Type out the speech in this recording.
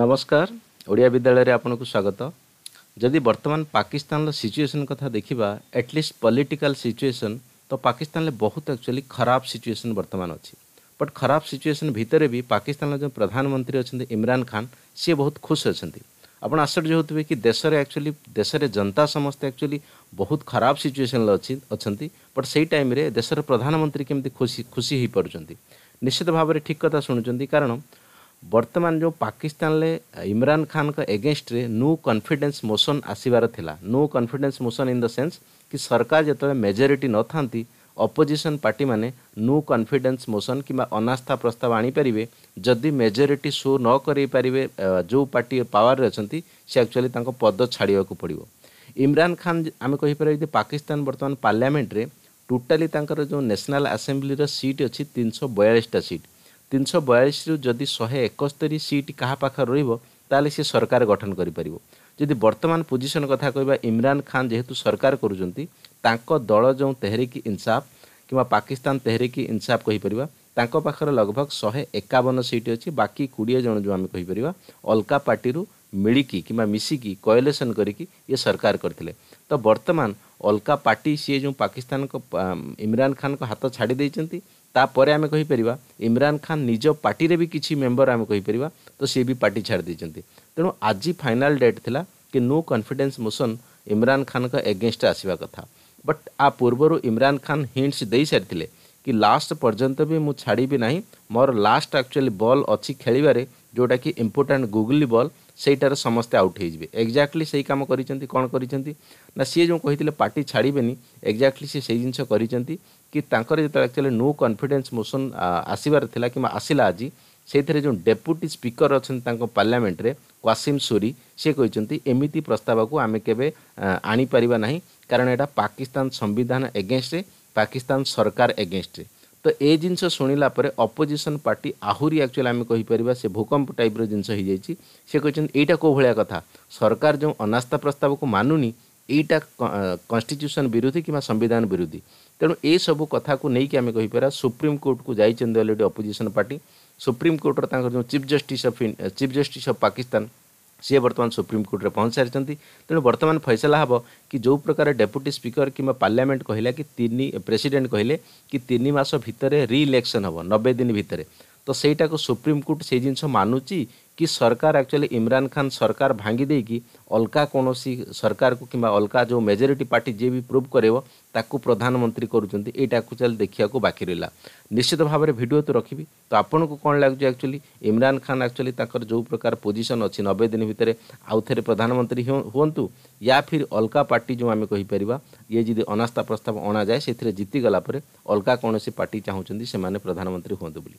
ନମସ୍କାର ଓଡ଼ିଆ ବିଦ୍ୟାଳୟରେ ଆପଣଙ୍କୁ ସ୍ୱାଗତ ଯଦି ବର୍ତ୍ତମାନ ପାକିସ୍ତାନର ସିଚୁଏସନ୍ କଥା ଦେଖିବା ଆଟଲିଷ୍ଟ ପଲିଟିକାଲ୍ ସିଚୁଏସନ୍ ତ ପାକିସ୍ତାନରେ ବହୁତ ଆକ୍ଚୁଆଲି ଖରାପ ସିଚୁଏସନ୍ ବର୍ତ୍ତମାନ ଅଛି ବଟ୍ ଖରାପ ସିଚୁଏସନ୍ ଭିତରେ ବି ପାକିସ୍ତାନର ଯେଉଁ ପ୍ରଧାନମନ୍ତ୍ରୀ ଅଛନ୍ତି ଇମ୍ରାନ୍ ଖାନ୍ ସିଏ ବହୁତ ଖୁସ୍ ଅଛନ୍ତି ଆପଣ ଆଶ୍ଚର୍ଯ୍ୟ ହେଉଥିବେ କି ଦେଶରେ ଆକ୍ଚୁଆଲି ଦେଶରେ ଜନତା ସମସ୍ତେ ଆକ୍ଚୁଆଲି ବହୁତ ଖରାପ ସିଚୁଏସନ୍ରେ ଅଛି ଅଛନ୍ତି ବଟ୍ ସେଇ ଟାଇମ୍ରେ ଦେଶର ପ୍ରଧାନମନ୍ତ୍ରୀ କେମିତି ଖୁସି ଖୁସି ହୋଇପାରୁଛନ୍ତି ନିଶ୍ଚିତ ଭାବରେ ଠିକ୍ କଥା ଶୁଣୁଛନ୍ତି କାରଣ ବର୍ତ୍ତମାନ ଯେଉଁ ପାକିସ୍ତାନରେ ଇମ୍ରାନ୍ ଖାନ୍ଙ୍କ ଏଗେନଷ୍ଟରେ ନୋ କନଫିଡେନ୍ସ ମୋସନ୍ ଆସିବାର ଥିଲା no confidence motion in the sense କି ସରକାର ଯେତେବେଳେ ମେଜରିଟି ନଥାନ୍ତି ଅପୋଜିସନ୍ ପାର୍ଟିମାନେ ନୋ କନଫିଡେନ୍ସ ମୋସନ୍ କିମ୍ବା ଅନାସ୍ଥା ପ୍ରସ୍ତାବ ଆଣିପାରିବେ ଯଦି ମେଜରିଟି ସୋ ନ କରାଇପାରିବେ ଯେଉଁ ପାର୍ଟି ପାୱାରରେ ଅଛନ୍ତି ସେ ଆକ୍ଚୁଆଲି ତାଙ୍କ ପଦ ଛାଡ଼ିବାକୁ ପଡ଼ିବ ଇମ୍ରାନ୍ ଖାନ୍ ଆମେ କହିପାରିବା ଯେ ପାକିସ୍ତାନ ବର୍ତ୍ତମାନ ପାର୍ଲାମେଣ୍ଟରେ ଟୋଟାଲି ତାଙ୍କର ଯେଉଁ ନ୍ୟାସନାଲ୍ ଆସେମ୍ବଲିର ସିଟ୍ ଅଛି ତିନିଶହ ବୟାଳିଶଟା ସିଟ୍ ତିନିଶହ ବୟାଳିଶରୁ ଯଦି ଶହେ ଏକସ୍ତରୀ ସିଟ୍ କାହା ପାଖରେ ରହିବ ତାହେଲେ ସେ ସରକାର ଗଠନ କରିପାରିବ ଯଦି ବର୍ତ୍ତମାନ ପୋଜିସନ୍ କଥା କହିବା ଇମ୍ରାନ ଖାନ ଯେହେତୁ ସରକାର କରୁଛନ୍ତି ତାଙ୍କ ଦଳ ଯେଉଁ ତେହେରିକି ଇନସାଫ କିମ୍ବା ପାକିସ୍ତାନ ତେହେରିକି ଇନସାଫ କହିପାରିବା ତାଙ୍କ ପାଖରେ ଲଗଭଗ ଶହେ ଏକାବନ ସିଟ୍ ଅଛି ବାକି କୋଡ଼ିଏ ଜଣ ଯେଉଁ ଆମେ କହିପାରିବା ଅଲଗା ପାର୍ଟିରୁ ମିଳିକି କିମ୍ବା ମିଶିକି କଏଲେସନ୍ କରିକି ଇଏ ସରକାର କରିଥିଲେ ତ ବର୍ତ୍ତମାନ ଅଲଗା ପାର୍ଟି ସିଏ ଯେଉଁ ପାକିସ୍ତାନଙ୍କ ଇମ୍ରାନ ଖାନଙ୍କ ହାତ ଛାଡ଼ି ଦେଇଛନ୍ତି ତାପରେ ଆମେ କହିପାରିବା ଇମ୍ରାନ ଖାନ ନିଜ ପାର୍ଟିରେ ବି କିଛି ମେମ୍ବର ଆମେ କହିପାରିବା ତ ସିଏ ବି ପାର୍ଟି ଛାଡ଼ି ଦେଇଛନ୍ତି ତେଣୁ ଆଜି ଫାଇନାଲ୍ ଡେଟ୍ ଥିଲା କି ନୋ କନଫିଡେନ୍ସ ମୋସନ୍ ଇମ୍ରାନ ଖାନଙ୍କ ଏଗେନଷ୍ଟରେ ଆସିବା କଥା ବଟ୍ ଆ ପୂର୍ବରୁ ଇମ୍ରାନ ଖାନ ହିଣ୍ଟସ ଦେଇସାରିଥିଲେ କି ଲାଷ୍ଟ ପର୍ଯ୍ୟନ୍ତ ବି ମୁଁ ଛାଡ଼ିବି ନାହିଁ ମୋର ଲାଷ୍ଟ ଆକ୍ଚୁଆଲି ବଲ୍ ଅଛି ଖେଳିବାରେ ଯେଉଁଟାକି ଇମ୍ପୋର୍ଟାଣ୍ଟ ଗୁଗୁଲି ବଲ୍ ସେଇଟାରେ ସମସ୍ତେ ଆଉଟ୍ ହେଇଯିବେ ଏକ୍ଜାକ୍ଟଲି ସେଇ କାମ କରିଛନ୍ତି କ'ଣ କରିଛନ୍ତି ନା ସିଏ ଯେଉଁ କହିଥିଲେ ପାର୍ଟି ଛାଡ଼ିବେନି ଏକ୍ଜାକ୍ଟଲି ସିଏ ସେଇ ଜିନିଷ କରିଛନ୍ତି କି ତାଙ୍କର ଯେତେବେଳେ ଆକ୍ଚୁଆଲି ନୋ କନଫିଡେନ୍ସ ମୋସନ ଆସିବାର ଥିଲା କିମ୍ବା ଆସିଲା ଆଜି ସେଇଥିରେ ଯେଉଁ ଡେପୁଟି ସ୍ପିକର ଅଛନ୍ତି ତାଙ୍କ ପାର୍ଲାମେଣ୍ଟରେ କ୍ୱାସିମ ସୁରୀ ସେ କହିଛନ୍ତି ଏମିତି ପ୍ରସ୍ତାବକୁ ଆମେ କେବେ ଆଣିପାରିବା ନାହିଁ କାରଣ ଏଇଟା ପାକିସ୍ତାନ ସମ୍ବିଧାନ ଏଗେନଷ୍ଟରେ ପାକିସ୍ତାନ ସରକାର ଏଗେନଷ୍ଟରେ ତ ଏ ଜିନିଷ ଶୁଣିଲା ପରେ ଅପୋଜିସନ୍ ପାର୍ଟି ଆହୁରି ଆକ୍ଚୁଆଲି ଆମେ କହିପାରିବା ସେ ଭୂକମ୍ପ ଟାଇପ୍ର ଜିନିଷ ହେଇଯାଇଛି ସେ କହିଛନ୍ତି ଏଇଟା କେଉଁ ଭଳିଆ କଥା ସରକାର ଯେଉଁ ଅନାସ୍ଥା ପ୍ରସ୍ତାବକୁ ମାନୁନି এইটা কনস্টিट्यूशन विरोधी কিংবা সংবিধান বিরোধী তেমন এসবু কথা নেই আমি কহিপারা সুপ্রিমকোর্টক যাই অলরেডি অপোজিশন পার্টি সুপ্রিমকোর্টর তাঁর যে chief justice of chief justice of Pakistan সি বর্তমান সুপ্রিমকোর্টরে পৌঁছি সারি তেমন বর্তমান ফয়সলা হব কি যে প্রকার ডেপুটি স্পিকর কিংবা পার্লামেন্ট কহিলা কি তিনি প্রেসিডেন্ট কহিলে কি তিন মাস ভিতরে রিইলেকশন হব নবে দিন ভিতরে তো সেইটাকে সুপ্রিমকোর্ট সেই জিনিস মানুছি କି ସରକାର ଆକ୍ଚୁଆଲି ଇମ୍ରାନ ଖାନ ସରକାର ଭାଙ୍ଗି ଦେଇକି ଅଲଗା କୌଣସି ସରକାରକୁ କିମ୍ବା ଅଲଗା ଯେଉଁ ମେଜରିଟି ପାର୍ଟି ଯିଏ ବି ପ୍ରୁଭ୍ କରିବ ତାକୁ ପ୍ରଧାନମନ୍ତ୍ରୀ କରୁଛନ୍ତି ଏଇଟାକୁ ଚାଲି ଦେଖିବାକୁ ବାକି ରହିଲା ନିଶ୍ଚିତ ଭାବରେ ଭିଡ଼ିଓ ତ ରଖିବି ତ ଆପଣଙ୍କୁ କ'ଣ ଲାଗୁଛି ଆକ୍ଚୁଆଲି ଇମ୍ରାନ ଖାନ ଆକ୍ଚୁଆଲି ତାଙ୍କର ଯେଉଁ ପ୍ରକାର ପୋଜିସନ୍ ଅଛି ନବେ ଦିନ ଭିତରେ ଆଉ ଥରେ ପ୍ରଧାନମନ୍ତ୍ରୀ ହୁଅନ୍ତୁ ୟା ଫିର୍ ଅଲଗା ପାର୍ଟି ଯେଉଁ ଆମେ କହିପାରିବା ଇଏ ଯଦି ଅନାସ୍ଥା ପ୍ରସ୍ତାବ ଅଣାଯାଏ ସେଥିରେ ଜିତିଗଲା ପରେ ଅଲଗା କୌଣସି ପାର୍ଟି ଚାହୁଁଛନ୍ତି ସେମାନେ ପ୍ରଧାନମନ୍ତ୍ରୀ ହୁଅନ୍ତୁ ବୋଲି